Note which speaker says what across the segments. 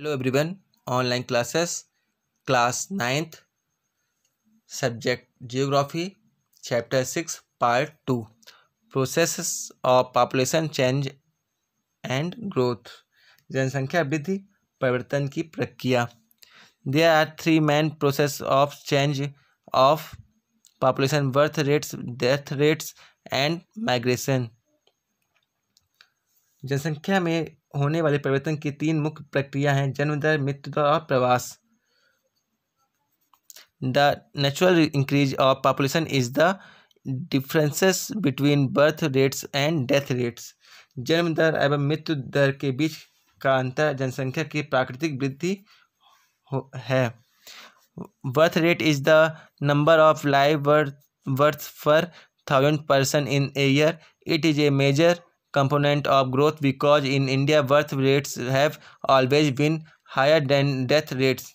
Speaker 1: Hello everyone online classes class ninth subject geography chapter six part two process of population change and growth जनसंख्या वृद्धि परिवर्तन की प्रक्रिया they are three main process of change of population birth rates death rates and migration जनसंख्या में होने वाले परिवर्तन की तीन मुख्य प्रक्रिया हैं जन्म दर मृत्यु दर और प्रवास the natural increase of population is the differences between birth rates and death rates जन्म दर एवं मृत्यु दर के बीच का अंतर जनसंख्या की प्राकृतिक वृद्धि है birth rate is the number of live birth birth for thousand person in year it is a major component of growth because in India birth rates have always been higher than death rates.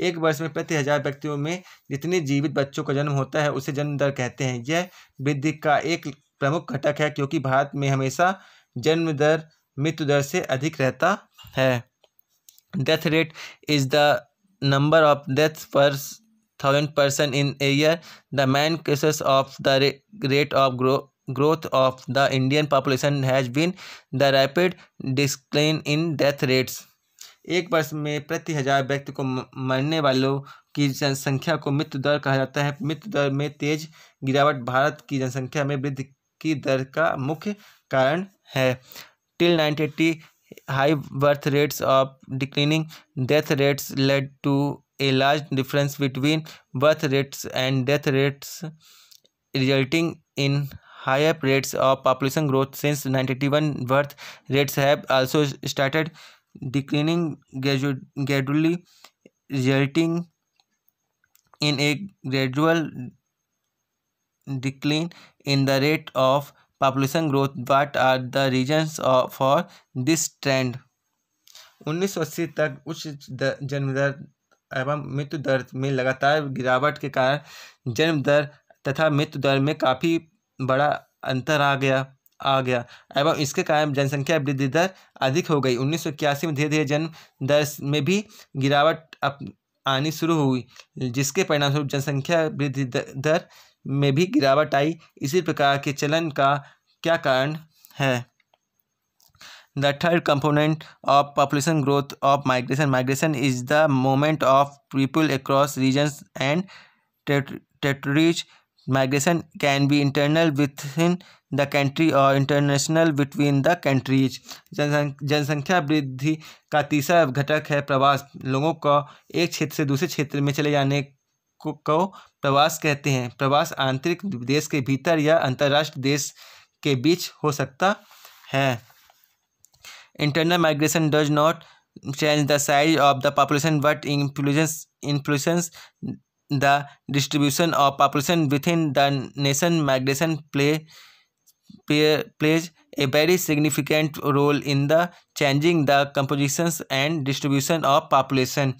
Speaker 1: एक वर्ष में प्रति हजार व्यक्तियों में जितने जीवित बच्चों का जन्म होता है उसे जन्म दर कहते हैं यह वृद्धि का एक प्रमुख घटक है क्योंकि भारत में हमेशा जन्म दर मृत्यु दर से अधिक रहता है death rate is the number of death per thousand person in year the main causes of the rate of growth growth of the Indian population has been the rapid decline in death rates एक वर्ष में प्रति हजार व्यक्ति को मरने वालों की जनसंख्या को मृत्यु दर कहा जाता है मृत्यु दर में तेज गिरावट भारत की जनसंख्या में वृद्धि की दर का मुख्य कारण है till ninety eighty high birth rates of declining death rates led to a large difference between birth rates and death rates resulting in higher rates of population growth since ninety birth rates have also started declining gradually resulting in a gradual decline in the rate of population growth what are the reasons for this trend उन्नीस सौ अस्सी तक उच्च जन्म दर एवं मृत्यु दर में लगातार गिरावट के कारण जन्म दर तथा मृत्यु दर में काफ़ी बड़ा अंतर आ गया आ गया एवं इसके कारण जनसंख्या वृद्धि दर अधिक हो गई उन्नीस में धीरे धीरे जन्म दर में भी गिरावट अप आनी शुरू हुई जिसके परिणामस्वरूप जनसंख्या वृद्धि दर में भी गिरावट आई इसी प्रकार के चलन का क्या कारण है the third component of population growth of migration migration is the movement of people across region and territories migration can be internal within the country और इंटरनेशनल बिटवीन द कंट्रीज जनसंख्या वृद्धि का तीसरा घटक है प्रवास लोगों का एक क्षेत्र से दूसरे क्षेत्र में चले जाने को, को प्रवास कहते हैं प्रवास आंतरिक देश के भीतर या अंतर्राष्ट्रीय देश के बीच हो सकता है internal migration does not change the size of the population but influence influence the distribution of population within the nation migration play plays a very significant role in the changing the compositions and distribution of population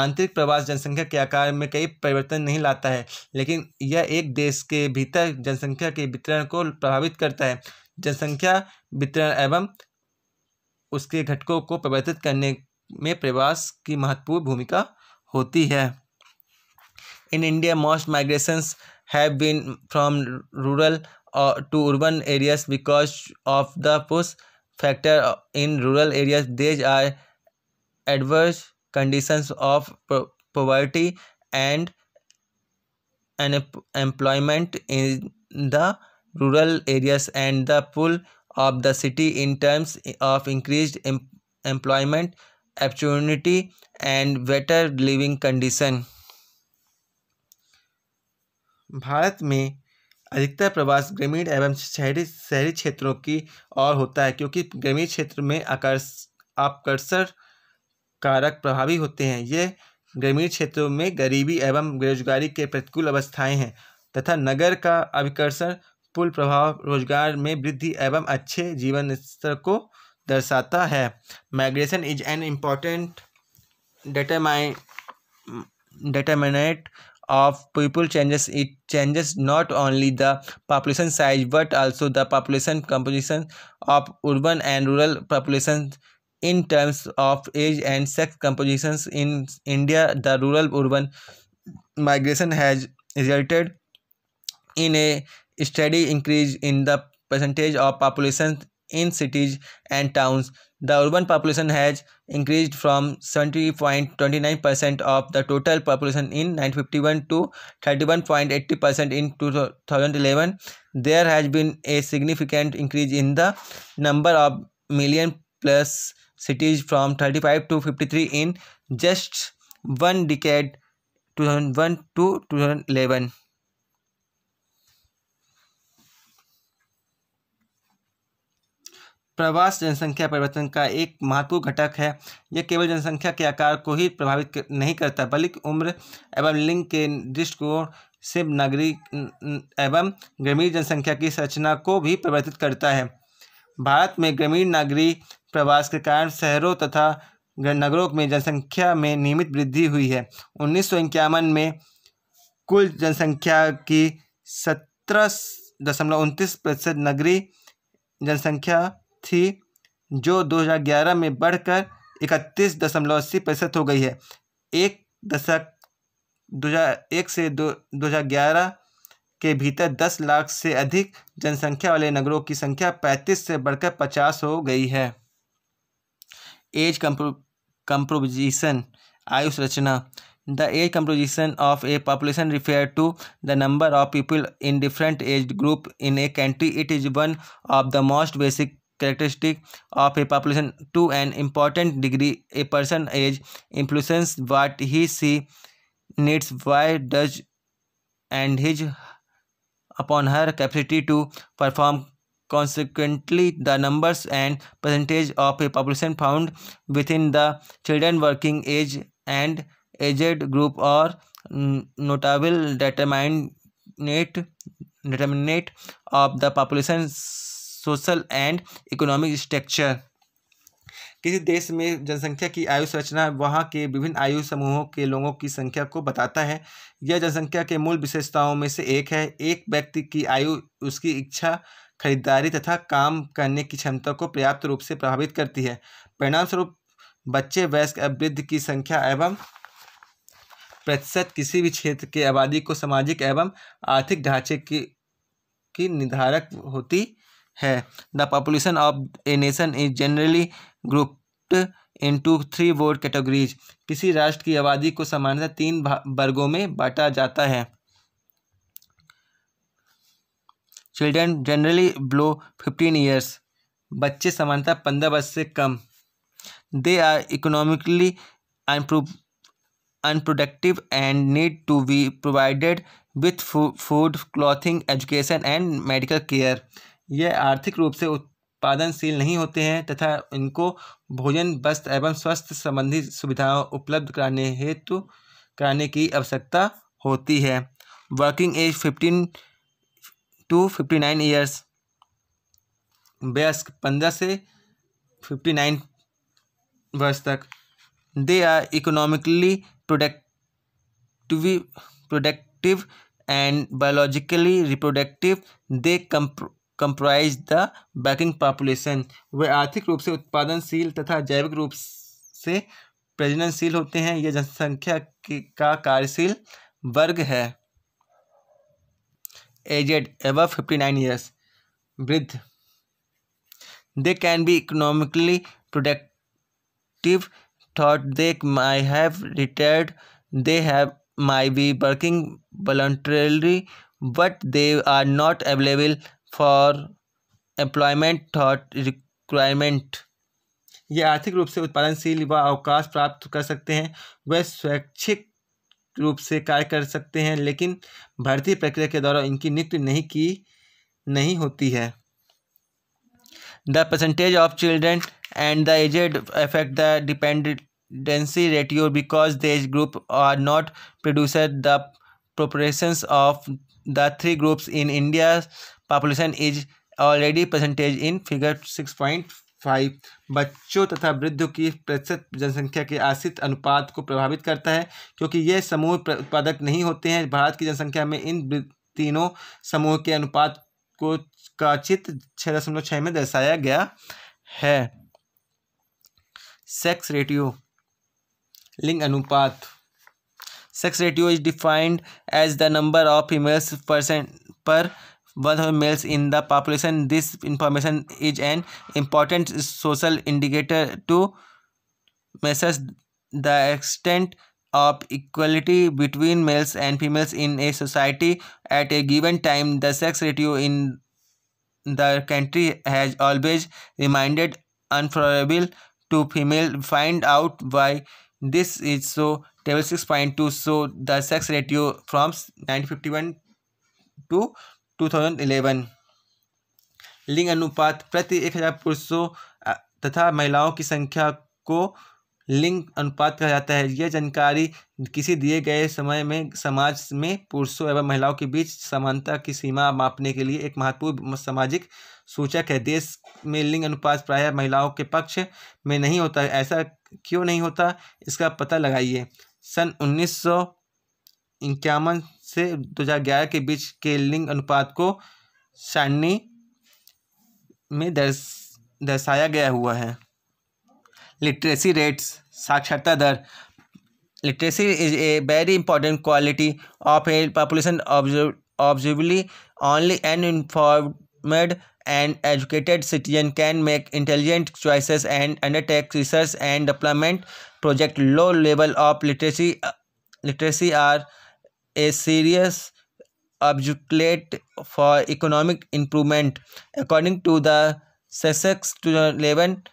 Speaker 1: आंतरिक प्रवास जनसंख्या के आकार में कई परिवर्तन नहीं लाता है लेकिन यह एक देश के भीतर जनसंख्या के वितरण को प्रभावित करता है जनसंख्या वितरण एवं उसके घटकों को परिवर्तित करने में प्रवास की महत्वपूर्ण भूमिका होती है in india most migrations have been from rural uh, to urban areas because of the push factor in rural areas there are adverse conditions of poverty and unemployment in the rural areas and the pull of the city in terms of increased em employment opportunity and better living condition Bharat में अधिकतर प्रवास ग्रामीण एवं शहरी शहरी क्षेत्रों की ओर होता है क्योंकि ग्रामीण क्षेत्र में आकर्ष आकर्षण कारक प्रभावी होते हैं ये ग्रामीण क्षेत्रों में गरीबी एवं बेरोजगारी के प्रतिकूल अवस्थाएं हैं तथा नगर का अभिकर्षण पुल प्रभाव रोजगार में वृद्धि एवं अच्छे जीवन स्तर को दर्शाता है माइग्रेशन इज एन इम्पॉर्टेंट डेटामाइ determinate of people changes it changes not only the population size but also the population composition of urban and rural populations in terms of age and sex compositions in india the rural urban migration has resulted in a steady increase in the percentage of populations in cities and towns. The urban population has increased from 70.29% of the total population in 1951 to 31.80% in 2011. There has been a significant increase in the number of million plus cities from 35 to 53 in just one decade 2001 to 2011. प्रवास जनसंख्या परिवर्तन का एक महत्वपूर्ण घटक है यह केवल जनसंख्या के आकार को ही प्रभावित नहीं करता बल्कि उम्र एवं लिंग के दृष्टिकोण से नागरिक एवं ग्रामीण जनसंख्या की संरचना को भी परिवर्तित करता है भारत में ग्रामीण नागरी प्रवास के कारण शहरों तथा नगरों में जनसंख्या में नियमित वृद्धि हुई है उन्नीस में कुल जनसंख्या की सत्रह दशमलव उनतीस प्रतिशत नगरीय जनसंख्या थी जो 2011 में बढ़कर इकतीस दशमलव अस्सी प्रतिशत हो गई है एक दशक दो एक से दो हज़ार ग्यारह के भीतर दस लाख से अधिक जनसंख्या वाले नगरों की संख्या पैंतीस से बढ़कर पचास हो गई है एज कंप्रोजिशन आयु संरचना the age composition of a population refer to the number of people in different age group in a country it is one of the most basic characteristic of a population to an important degree a person age influences what he she needs why does and his upon her capacity to perform consequently the numbers and percentage of a population found within the children working age and aged group are notable determinate determinate of the population's social and economic structure किसी देश में जनसंख्या की आयु संरचना वहाँ के विभिन्न आयु समूहों के लोगों की संख्या को बताता है यह जनसंख्या के मूल विशेषताओं में से एक है एक व्यक्ति की आयु उसकी इच्छा खरीदारी तथा काम करने की क्षमता को पर्याप्त रूप से प्रभावित करती है परिणामस्वरूप बच्चे वयस्क वृद्ध की संख्या एवं प्रतिशत किसी भी क्षेत्र के आबादी को सामाजिक एवं आर्थिक ढांचे की की निर्धारक होती है the population of a nation is generally grouped into three वोट कैटेगरीज किसी राष्ट्र की आबादी को सामान्यतः तीन वर्गों में बांटा जाता है children generally below fifteen years बच्चे सामान्यतः पंद्रह वर्ष से कम they are economically unproductive and need to be provided with food clothing education and medical care यह आर्थिक रूप से उत्पादनशील नहीं होते हैं तथा इनको भोजन वस्त्र एवं स्वास्थ्य संबंधी सुविधाओं उपलब्ध कराने हेतु कराने की आवश्यकता होती है working age fifteen to fifty nine years वयस्क पंद्रह से फिफ्टी नाइन वर्ष तक they are economically productive productive and biologically reproductive they come comprise the working population वे आर्थिक रूप से उत्पादनशील तथा जैविक रूप से प्रजननशील होते हैं यह जनसंख्या का कार्यशील वर्ग है aged above fifty nine years वृद्ध they can be economically productive though they may have retired they have may be working voluntarily but they are not available for employment though requirement ये आर्थिक रूप से उत्पादनशील व अवकाश प्राप्त कर सकते हैं वे स्वैच्छिक रूप से कार्य कर सकते हैं लेकिन भर्ती प्रक्रिया के दौरान इनकी नियुक्ति नहीं की नहीं होती है the percentage of children and the aged affect the dependency ratio because age group are not producer the proportions of the three groups in India population is already percentage in figure six point five बच्चों तथा वृद्धों की प्रतिशत जनसंख्या के आश्रित अनुपात को प्रभावित करता है क्योंकि ये समूह उत्पादक नहीं होते हैं भारत की जनसंख्या में इन तीनों समूह के अनुपात को का चित्र छः दशमलव छः में दर्शाया गया है सेक्स रेटियो लिंग अनुपात sex ratio is defined as the number of females percent per 1,000 males in the population. This information is an important social indicator to measure the extent of equality between males and females in a society at a given time. The sex ratio in the country has always reminded unfavorable to female. Find out why this is so. Table 6.2 So the sex ratio from 1951 to 2011 लिंग अनुपात प्रति एक हज़ार पुरुषों तथा महिलाओं की संख्या को लिंग अनुपात कहा जाता है यह जानकारी किसी दिए गए समय में समाज में पुरुषों एवं महिलाओं के बीच समानता की सीमा मापने के लिए एक महत्वपूर्ण सामाजिक सूचक है देश में लिंग अनुपात प्रायः महिलाओं के पक्ष में नहीं होता ऐसा क्यों नहीं होता इसका पता लगाइए सन उन्नीस इक्यावन से दो हज़ार ग्यारह के बीच के लिंग अनुपात को सारणी में दर्शाया गया हुआ है लिटरेसी रेट्स साक्षरता दर literacy is a very important quality of a population obviously only an informed and educated citizen can make intelligent choices and undertake research and development project low level of literacy literacy are a serious objective for economic improvement. According to the Sussex 2011,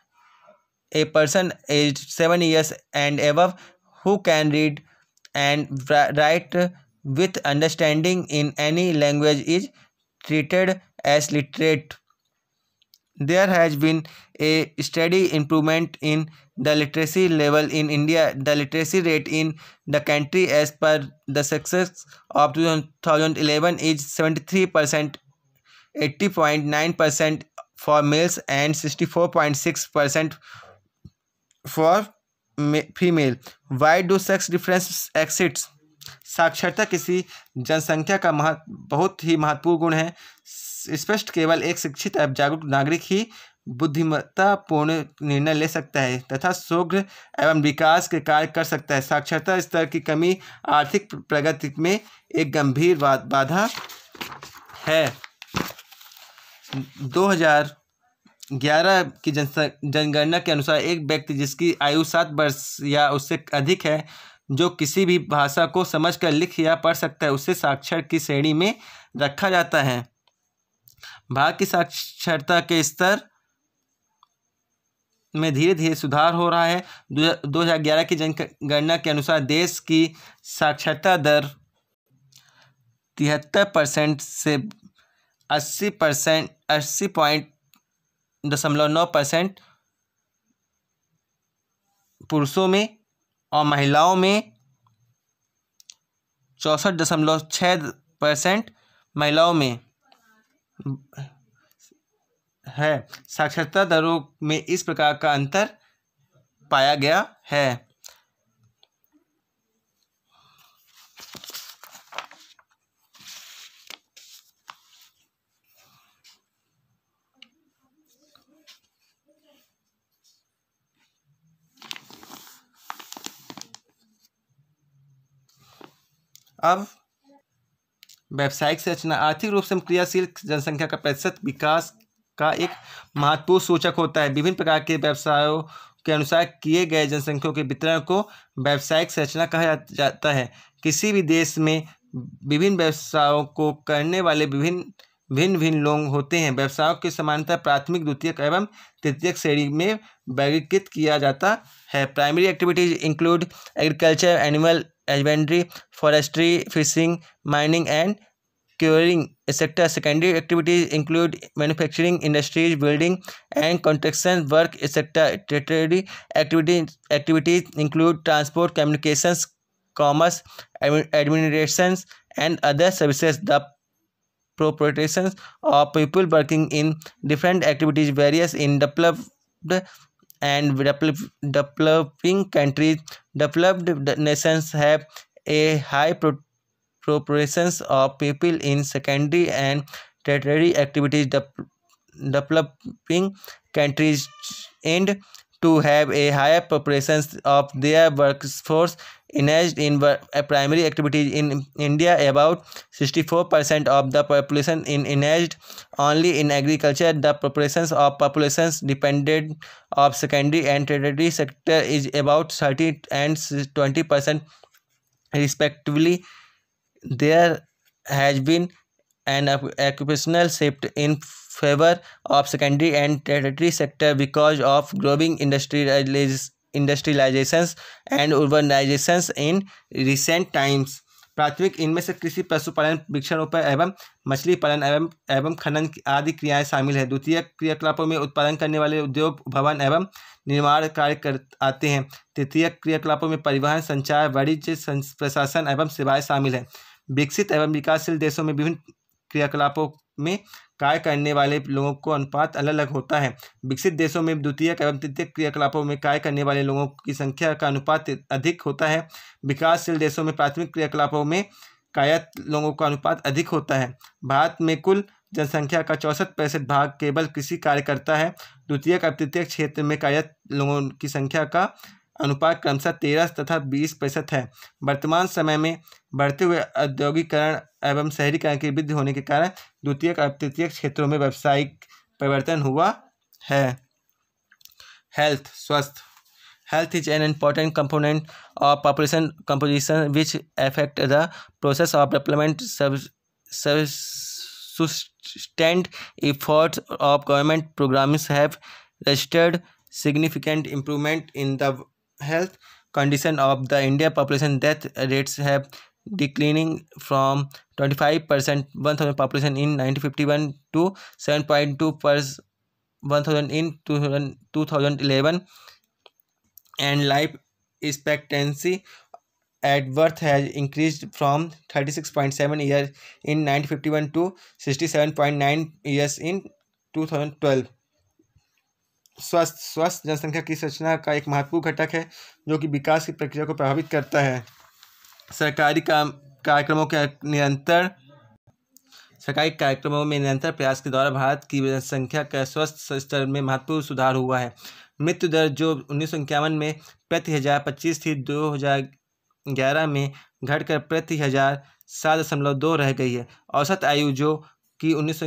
Speaker 1: a person aged 7 years and above who can read and write with understanding in any language is treated as literate. There has been a steady improvement in the literacy level in India the literacy rate in the country as per the census of two thousand eleven is seventy three percent eighty point nine percent for males and sixty four point six percent for female why do sex difference exists साक्षरता किसी जनसंख्या का महत्व बहुत ही महत्वपूर्ण गुण है स्पष्ट केवल एक शिक्षित एवं जागरूक नागरिक ही बुद्धिमत्तापूर्ण निर्णय ले सकता है तथा सुग्र एवं विकास के कार्य कर सकता है साक्षरता स्तर की कमी आर्थिक प्रगति में एक गंभीर बाधा है 2011 की जनगणना के अनुसार एक व्यक्ति जिसकी आयु सात वर्ष या उससे अधिक है जो किसी भी भाषा को समझ कर लिख या पढ़ सकता है उसे साक्षर की श्रेणी में रखा जाता है भारत की साक्षरता के स्तर में धीरे धीरे सुधार हो रहा है दो हज़ार ग्यारह की जनगणना के अनुसार देश की साक्षरता दर तिहत्तर परसेंट से अस्सी परसेंट अस्सी पॉइंट दशमलव नौ परसेंट पुरुषों में और महिलाओं में चौंसठ दशमलव छः परसेंट महिलाओं में है साक्षरता दरों में इस प्रकार का अंतर पाया गया है अब व्यावसायिक संरचना आर्थिक रूप से क्रियाशील जनसंख्या का प्रतिशत विकास का एक महत्वपूर्ण सूचक होता है विभिन्न प्रकार के व्यवसायों के अनुसार किए गए जनसंख्या के वितरण को व्यावसायिक संरचना कहा जाता है किसी भी देश में विभिन्न व्यवसायों को करने वाले विभिन्न भिन्न भिन्न लोग होते हैं व्यवसायों की समानता प्राथमिक द्वितीयक एवं तृतीयक श्रेणी में वर्गीकृत किया जाता है primary activities include agriculture animal husbandry forestry fishing mining and curing sector Secondary activities include manufacturing, industries, building and construction work etc. Tertiary activities, activities include transport, communications, commerce, administrations and other services. The proportions of people working in different activities varies in developed and developing countries. Developed nations have a high proportion proportions of people in secondary and tertiary activities de developing countries and to have a higher proportions of their workforce engaged in primary activities in India. About 64% of the population in engaged only in agriculture. The proportions of populations dependent of secondary and tertiary sector is about 30 and 20% respectively. There has been an occupational shift in favour of secondary and tertiary sector because of growing industries industrialisation and urbanisation in recent times प्राथमिक इनमें से कृषि पशुपालन वृक्षारोपण एवं मछली पालन एवं एवं खनन आदि क्रियाएं शामिल है द्वितीय क्रियाकलापों में उत्पादन करने वाले उद्योग भवन एवं निर्माण कार्य कर आते हैं तृतीय क्रियाकलापों में परिवहन संचार वाणिज्य प्रशासन एवं सेवाएं शामिल हैं विकसित एवं विकासशील देशों में विभिन्न क्रियाकलापों में कार्य करने वाले लोगों को अनुपात अलग अलग होता है विकसित देशों में द्वितीय एवं तृतीय क्रियाकलापों में कार्य करने वाले लोगों की संख्या का अनुपात अधिक होता है विकासशील देशों में प्राथमिक क्रियाकलापों में कायत लोगों का अनुपात अधिक होता है भारत में कुल जनसंख्या का चौंसठ प्रतिशत भाग केवल कृषि कार्य करता है द्वितीय और तृतीय क्षेत्र में कायत लोगों की संख्या का अनुपात क्रमशः तेरह तथा बीस प्रतिशत है वर्तमान समय में बढ़ते हुए औद्योगिकरण एवं शहरीकरण की वृद्धि होने के कारण द्वितीयक और तृतीय क्षेत्रों में व्यावसायिक परिवर्तन हुआ है हेल्थ स्वस्थ health is an important component of population composition which affect the process of development sustained effort of government programmes have registered significant improvement in the health condition of the India population death rates have declining from 25 percent 1000 population in 1951 to 7.2 per 1000 in 2000, 2011 and life expectancy at birth has increased from 36.7 years in 1951 to 67.9 years in 2012 स्वस्थ स्वस्थ जनसंख्या की संरचना का एक महत्वपूर्ण घटक है जो कि विकास की प्रक्रिया को प्रभावित करता है सरकारी काम कार्यक्रमों के निरंतर सरकारी कार्यक्रमों में निरंतर प्रयास के द्वारा भारत की जनसंख्या का स्वस्थ स्तर में महत्वपूर्ण सुधार हुआ है मृत्यु दर जो उन्नीस में प्रति हज़ार पच्चीस थी दो हज़ार ग्यारह में घटकर प्रति हज़ार सात दशमलव दो रह गई है औसत आयु जो कि उन्नीस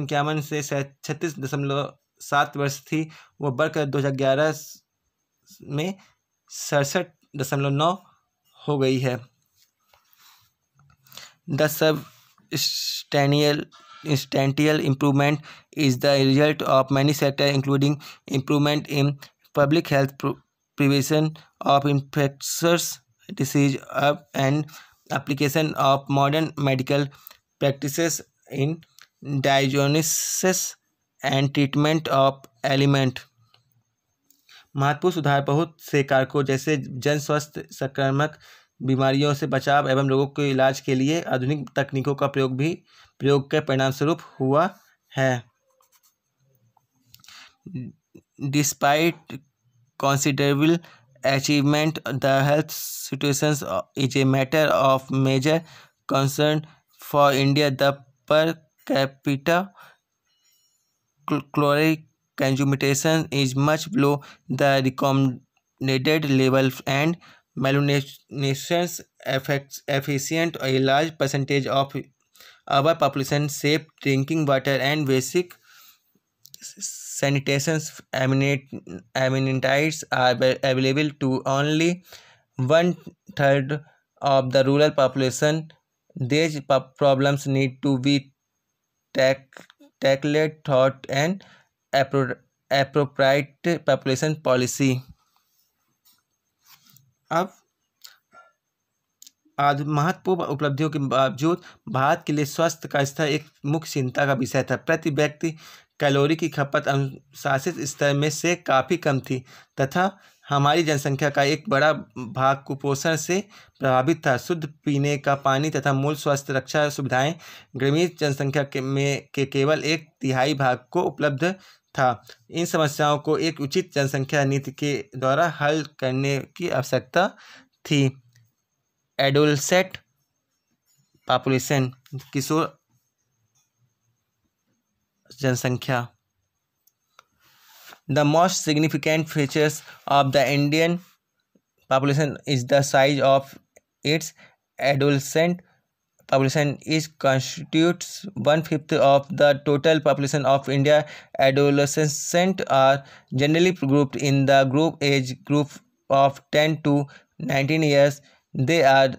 Speaker 1: से छत्तीस दशमलव सात वर्ष थी वह बढ़कर दो हजार ग्यारह में सड़सठ दशमलव नौ हो गई है the substantial substantial improvement is the result of many sector including improvement in public health prevention of infectious disease and application of modern medical practice in diagnosis and treatment of ailment महत्वपूर्ण सुधार बहुत से कारकों जैसे जन स्वास्थ्य संक्रामक बीमारियों से बचाव एवं लोगों के इलाज के लिए आधुनिक तकनीकों का प्रयोग भी प्रयोग के परिणामस्वरूप हुआ है despite considerable achievement the health situations is a matter of major concern for India the per capita chloride consumption is much below the recommended level and malnutrition affects efficient a large percentage of our population safe drinking water and basic sanitation amenities are available to only one third of the rural population. These problems need to be tackled tackle though and appropriate population policy अब आज महत्वपूर्ण उपलब्धियों के बावजूद भारत के लिए स्वास्थ्य का स्तर एक मुख्य चिंता का विषय था प्रति व्यक्ति कैलोरी की खपत अनुशासित स्तर में से काफ़ी कम थी तथा हमारी जनसंख्या का एक बड़ा भाग कुपोषण से प्रभावित था शुद्ध पीने का पानी तथा मूल स्वास्थ्य रक्षा सुविधाएं ग्रामीण जनसंख्या के में के केवल एक तिहाई भाग को उपलब्ध था इन समस्याओं को एक उचित जनसंख्या नीति के द्वारा हल करने की आवश्यकता थी एडोलसेट पॉपुलेशन किशोर जनसंख्या The most significant features of the Indian population is the size of its adolescent population is constitutes one fifth of the total population of India. Adolescents are generally grouped in the group age group of 10 to 19 years. They are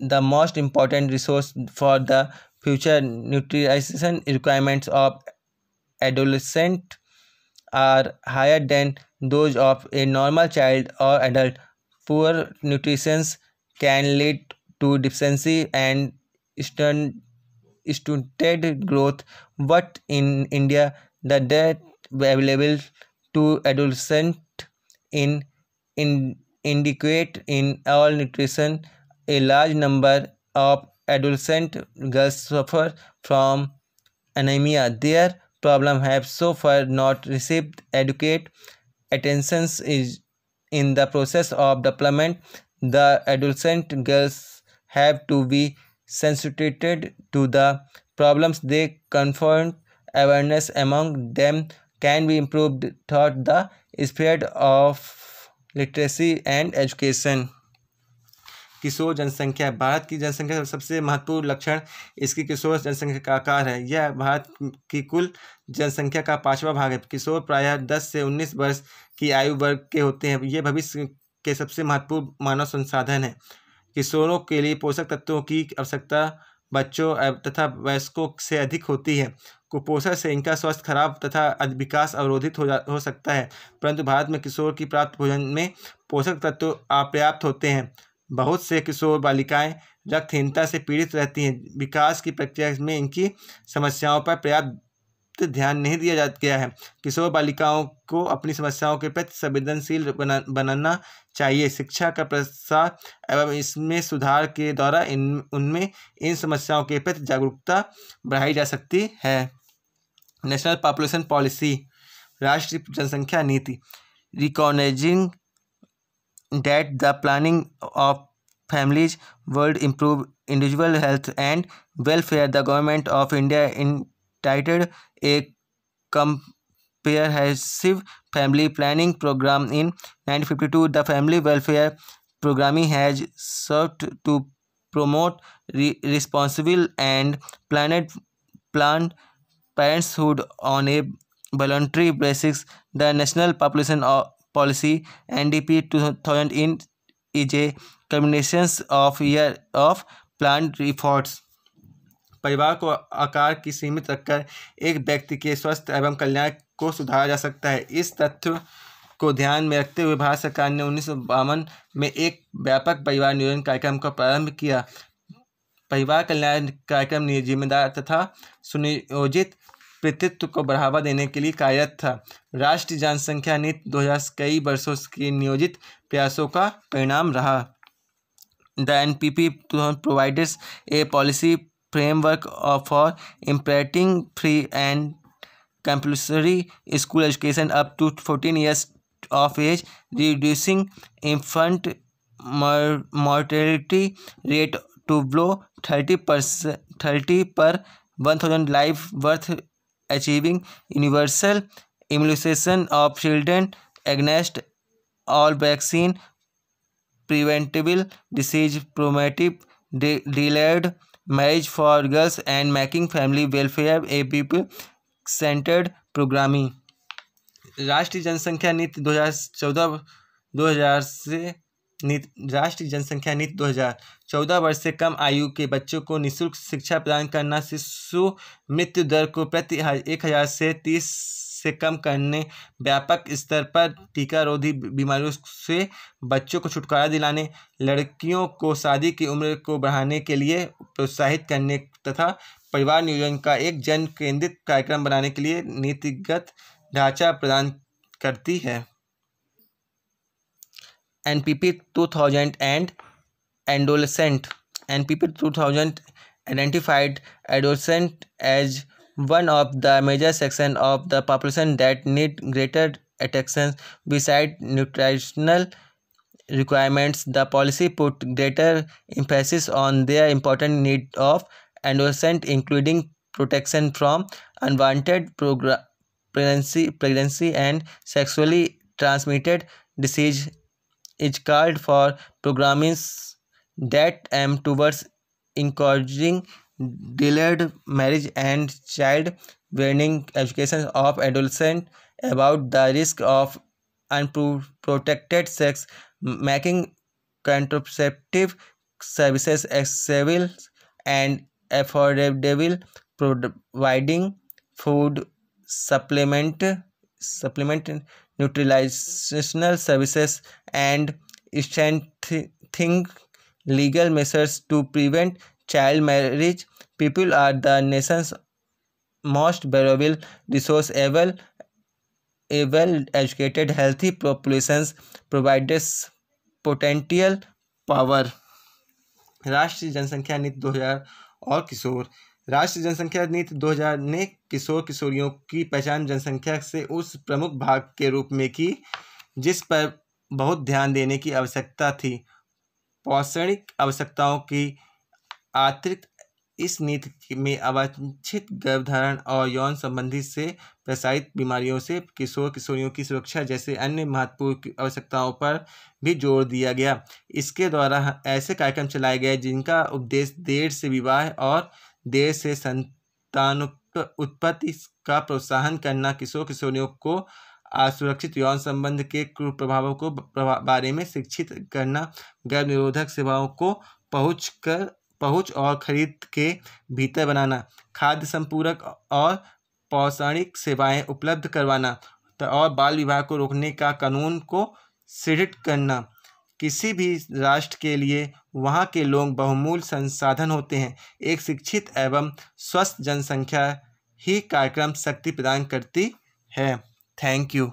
Speaker 1: the most important resource for the future nutrition requirements of adolescent are higher than those of a normal child or adult. Poor nutrition can lead to deficiency and stunted growth. But in India, the death available to adolescent in, in indicate in all nutrition a large number of adolescent girls suffer from anemia. Their problem have so far not received adequate attentions is in the process of development the adolescent girls have to be sensitized to the problems they confront awareness among them can be improved through the spread of literacy and education किशोर जनसंख्या भारत की जनसंख्या सबसे महत्वपूर्ण लक्षण इसकी किशोर जनसंख्या का आकार है यह भारत की कुल जनसंख्या का पांचवा भाग है किशोर प्रायः दस से उन्नीस वर्ष की आयु वर्ग के होते हैं यह भविष्य के सबसे महत्वपूर्ण मानव संसाधन है किशोरों के लिए पोषक तत्वों की आवश्यकता बच्चों तथा वयस्कों से अधिक होती है कुपोषण से इनका स्वास्थ्य खराब तथा विकास अवरोधित हो जा हो सकता है परंतु भारत में किशोर की प्राप्त भोजन में पोषक तत्व अपर्याप्त होते हैं बहुत से किशोर बालिकाएं रक्तहीनता से पीड़ित रहती हैं विकास की प्रक्रिया में इनकी समस्याओं पर पर्याप्त ध्यान नहीं दिया जा गया है किशोर बालिकाओं को अपनी समस्याओं के प्रति संवेदनशील बना बनाना चाहिए शिक्षा का प्रसार एवं इसमें सुधार के द्वारा इन उनमें इन समस्याओं के प्रति जागरूकता बढ़ाई जा सकती है नेशनल पॉपुलेशन पॉलिसी राष्ट्रीय जनसंख्या नीति recognising that the planning of families would improve individual health and welfare, the government of India entitled a comprehensive family planning program in 1952. The family welfare programming has served to promote re responsible and planned, planned parenthood on a voluntary basis. The national population of policy ndp 2000 is a combination of year of planned efforts परिवार को आकार की सीमित रखकर एक व्यक्ति के स्वास्थ्य एवं कल्याण को सुधारा जा सकता है इस तथ्य को ध्यान में रखते हुए भारत सरकार ने उन्नीस में एक व्यापक परिवार नियोजन कार्यक्रम का प्रारंभ किया परिवार कल्याण कार्यक्रम जिम्मेदार तथा सुनियोजित प्रतित्व को बढ़ावा देने के लिए कार्यरत था राष्ट्रीय जनसंख्या नीति दो कई वर्षों के नियोजित प्रयासों का परिणाम रहा the N P P provides a policy framework for imparting free and compulsory school education up to fourteen years of age reducing infant mortality rate to below thirty per thirty per one thousand live birth achieving universal immunisation of children against all vaccine preventable disease promoting delayed marriage for girls and making family welfare a people centred programming राष्ट्रीय जनसंख्या नीति दो हजार चौदह दो हजार से नीति राष्ट्रीय जनसंख्या नीति 2014 वर्ष से कम आयु के बच्चों को निशुल्क शिक्षा प्रदान करना शिशु मृत्यु दर को प्रति एक हज़ार से तीस से कम करने व्यापक स्तर पर टीका रोधी बीमारियों से बच्चों को छुटकारा दिलाने लड़कियों को शादी की उम्र को बढ़ाने के लिए प्रोत्साहित करने तथा परिवार नियोजन का एक जन केंद्रित कार्यक्रम बनाने के लिए नीतिगत ढांचा प्रदान करती है NPP 2000 and adolescent. NPP 2000 identified adolescent as one of the major section of the population that need greater attention besides nutritional requirements the policy put greater emphasis on their important need of adolescent including protection from unwanted pregnancy pregnancy and sexually transmitted disease is called for programs that aim towards encouraging delayed marriage and child warning education of adolescents about the risk of unprotected sex making contraceptive services accessible and affordable providing food supplement supplement nutritional services and strengthening legal measures to prevent child marriage people are the nation's most valuable resource a well a well educated healthy population provide potential power राष्ट्रीय जनसंख्या नीति दो हजार और किशोर राष्ट्रीय जनसंख्या नीति 2000 ने किशोर किशोरियों की पहचान जनसंख्या से उस प्रमुख भाग के रूप में की जिस पर बहुत ध्यान देने की आवश्यकता थी पौषणिक आवश्यकताओं की अतिरिक्त इस नीति में अवांछित गर्भधारण और यौन संबंधी से प्रसारित बीमारियों से किशोर किशोरियों की सुरक्षा जैसे अन्य महत्वपूर्ण आवश्यकताओं पर भी जोर दिया गया इसके द्वारा ऐसे कार्यक्रम चलाए गए जिनका उपदेश देर से विवाह और देश से संतान उत्पत्ति का प्रोत्साहन करना किशोर किशोरियों को असुरक्षित यौन संबंध के कुप्रभावों को बारे में शिक्षित करना गैर निरोधक सेवाओं को पहुँच कर पहुँच और खरीद के भीतर बनाना खाद्य संपूरक और पौषणिक सेवाएं उपलब्ध करवाना और बाल विवाह को रोकने का कानून को सृढ़ करना किसी भी राष्ट्र के लिए वहाँ के लोग बहुमूल्य संसाधन होते हैं एक शिक्षित एवं स्वस्थ जनसंख्या ही कार्यक्रम शक्ति प्रदान करती है थैंक यू